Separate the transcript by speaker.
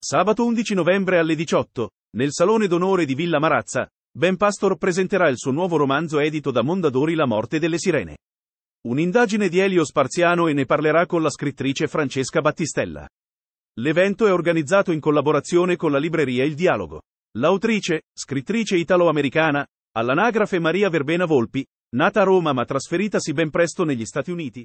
Speaker 1: Sabato 11 novembre alle 18, nel Salone d'Onore di Villa Marazza, Ben Pastor presenterà il suo nuovo romanzo edito da Mondadori La morte delle sirene. Un'indagine di Elio Sparziano e ne parlerà con la scrittrice Francesca Battistella. L'evento è organizzato in collaborazione con la libreria Il Dialogo. L'autrice, scrittrice italo-americana, all'anagrafe Maria Verbena Volpi, nata a Roma ma trasferitasi ben presto negli Stati Uniti,